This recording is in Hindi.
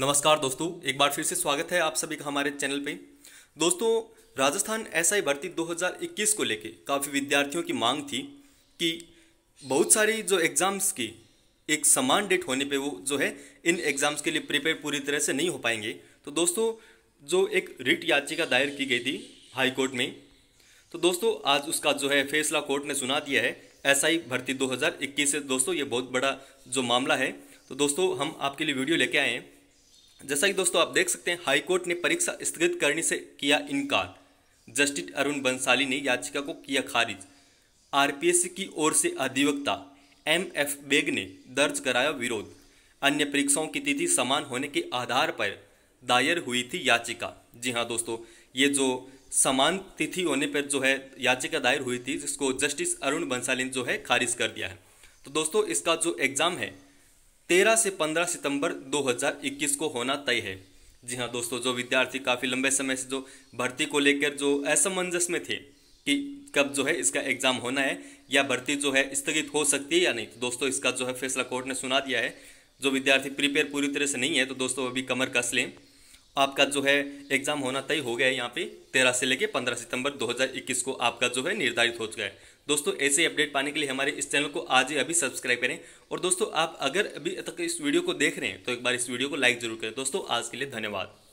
नमस्कार दोस्तों एक बार फिर से स्वागत है आप सभी का हमारे चैनल पे दोस्तों राजस्थान एसआई भर्ती 2021 को लेके काफ़ी विद्यार्थियों की मांग थी कि बहुत सारी जो एग्ज़ाम्स की एक समान डेट होने पे वो जो है इन एग्ज़ाम्स के लिए प्रिपेयर पूरी तरह से नहीं हो पाएंगे तो दोस्तों जो एक रिट याचिका दायर की गई थी हाईकोर्ट में तो दोस्तों आज उसका जो है फैसला कोर्ट ने सुना दिया है एसआई भर्ती 2021 से दोस्तों ये बहुत बड़ा जो मामला है तो दोस्तों हम आपके लिए वीडियो लेके आए हैं जैसा कि दोस्तों आप देख सकते हैं हाईकोर्ट ने परीक्षा स्थगित करने से किया इनकार जस्टिस अरुण बंसाली ने याचिका को किया खारिज आरपीएससी की ओर से अधिवक्ता एम एफ बेग ने दर्ज कराया विरोध अन्य परीक्षाओं की तिथि समान होने के आधार पर दायर हुई थी याचिका जी हाँ दोस्तों ये जो समान तिथि होने पर जो है याचिका दायर हुई थी जिसको जस्टिस अरुण बंसाली ने जो है खारिज कर दिया है तो दोस्तों इसका जो एग्ज़ाम है तेरह से पंद्रह सितंबर 2021 को होना तय है जी हाँ दोस्तों जो विद्यार्थी काफ़ी लंबे समय से जो भर्ती को लेकर जो असमंजस में थे कि कब जो है इसका एग्ज़ाम होना है या भर्ती जो है स्थगित हो सकती है या नहीं तो दोस्तों इसका जो है फैसला कोर्ट ने सुना दिया है जो विद्यार्थी प्रिपेयर पूरी तरह से नहीं है तो दोस्तों अभी कमर कस लें आपका जो है एग्ज़ाम होना तय हो गया है यहाँ पे तेरह से लेके पंद्रह सितंबर 2021 को आपका जो है निर्धारित हो चुका है दोस्तों ऐसे अपडेट पाने के लिए हमारे इस चैनल को आज ही अभी सब्सक्राइब करें और दोस्तों आप अगर अभी तक इस वीडियो को देख रहे हैं तो एक बार इस वीडियो को लाइक जरूर करें दोस्तों आज के लिए धन्यवाद